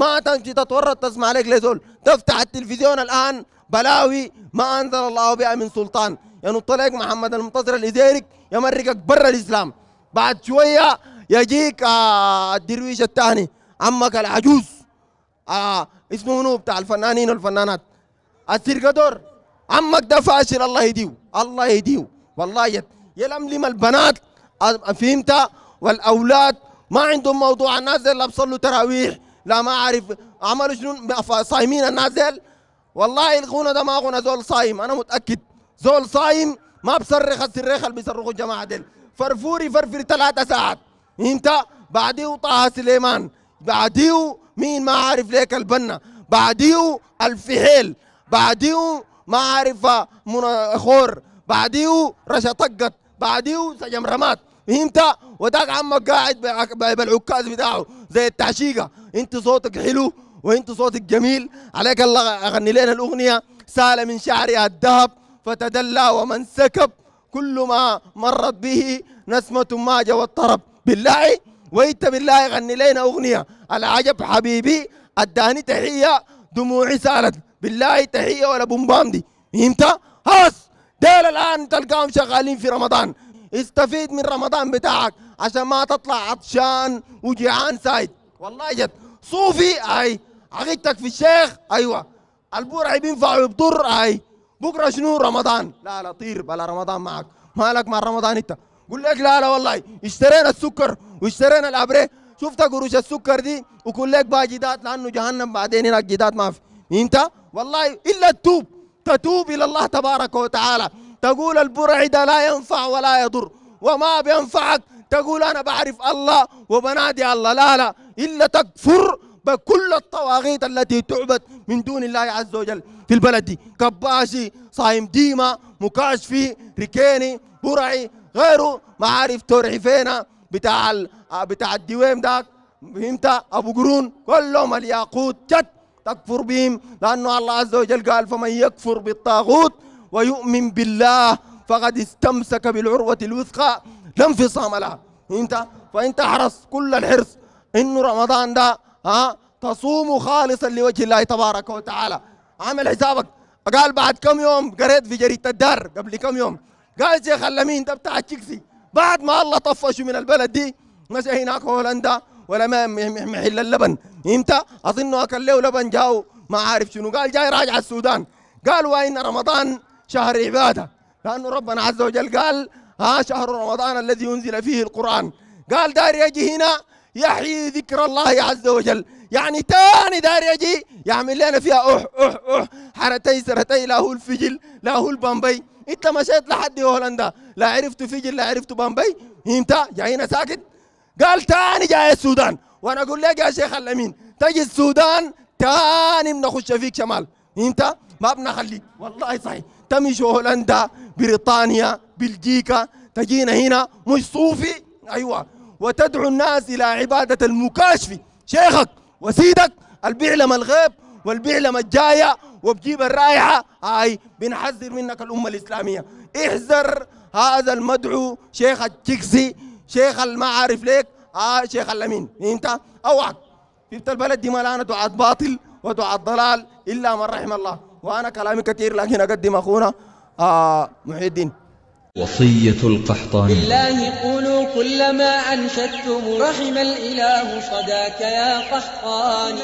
ما تمشي تتورط تسمع عليك لزول تفتح التلفزيون الآن بلاوي ما أنزل الله بها من سلطان ينط يعني لك محمد المنتصر الإزيرك يمرقك برا الإسلام بعد شوية يجيك آه الدرويش الثاني عمك العجوز آه اسمه منو بتاع الفنانين والفنانات السيركادور عمك ده فاشل الله يديو الله يديو والله يلملم البنات آه، فهمت والاولاد ما عندهم موضوع الناس اللي بصلوا تراويح لا ما اعرف عملوا شنو صايمين الناس ديل والله الغنى ده ما غنى زول صايم انا متاكد زول صايم ما بصرخ الصريخ اللي بيصرخوا الجماعه ديل فرفوري فرفري ثلاثة ساعات انت بعديه طه سليمان بعديه مين ما عارف ليك البنا بعديه الفحيل بعديه ما عارف خور بعديه رشا طقت بعديه سجم رمات فهمت وداك عمك قاعد بالعكاز بتاعه زي التعشيقه انت صوتك حلو وانت صوتك جميل عليك الله اغني لنا الاغنيه سال من شعرها الذهب فتدلى ومن سكب كل ما مرت به نسمة ما جوى الطرب بالله وانت بالله غني لنا اغنيه العجب حبيبي اداني تحيه دموعي سالت بالله تحيه ولا بومبام دي فهمت؟ هاس ديل الان تلقاهم شغالين في رمضان استفيد من رمضان بتاعك عشان ما تطلع عطشان وجيعان سايد والله جد صوفي اي عقيدتك في الشيخ ايوه البورعي بينفع ويضر اي بكره شنو رمضان لا لا طير بلا رمضان معك مالك مع رمضان انت قول لك لا لا والله اشترينا السكر واشترينا الابري شفت قروش السكر دي وقول لك باجدات جدات لانه جهنم بعدين هناك جدات ما في انت والله الا التوب تتوب الى الله تبارك وتعالى تقول البرع ده لا ينفع ولا يضر وما بينفعك تقول انا بعرف الله وبنادي الله لا لا إلا تكفر بكل الطواغيت التي تعبد من دون الله عز وجل في البلد دي كباشي صايم ديما مكاشفي ركيني برعي غيره ما عارف ترعي فينا بتاع بتاع الدويم داك فهمت ابو قرون كلهم الياقوت جد تكفر بهم لانه الله عز وجل قال فمن يكفر بالطاغوت ويؤمن بالله فقد استمسك بالعروه الوثقى لا انفصام لها فهمت فانت احرص كل الحرص إن رمضان ده ها تصوم خالصا لوجه الله تبارك وتعالى عامل حسابك قال بعد كم يوم قريت في جريدة الدار قبل كم يوم قال شيخ اللمين ده بتاع تشيكسي بعد ما الله طفشه من البلد دي مشى هناك هولندا ولا ما محل اللبن امتى اظنه اكل له لبن جاو ما عارف شنو قال جاي راجع السودان قال وان رمضان شهر عباده لانه ربنا عز وجل قال ها شهر رمضان الذي انزل فيه القران قال داري اجي هنا يحيي ذكر الله عز وجل يعني تاني داري اجي يعمل لنا فيها اح اح اح حرتي سرتي لا هو الفجل لا هو البامبي انت مشيت لحد هولندا لا عرفت فجل لا عرفت بامبي انت جاينا ساكت قال تاني جاي السودان وانا اقول لك يا شيخ الامين تجي السودان تاني بنخش فيك شمال انت ما بنخليك والله صحيح تمشي هولندا بريطانيا بلجيكا تجينا هنا مش صوفي ايوه وتدعو الناس إلى عبادة المكاشف شيخك وسيدك البيعلم الغيب والبيعلم الجاية وبجيب الرائحة هاي بنحذر منك الأمة الإسلامية احذر هذا المدعو شيخ التكسي شيخ المعارف ليك آه شيخ الأمين انت أوعك جبت البلد دي ملانة دعاء باطل ودعاء ضلال إلا من رحم الله وأنا كلامي كثير لكن أقدم أخونا آه محي الدين وصية القحطاني لله قولوا كلما أنشدتم رحم الإله صداك يا قحطاني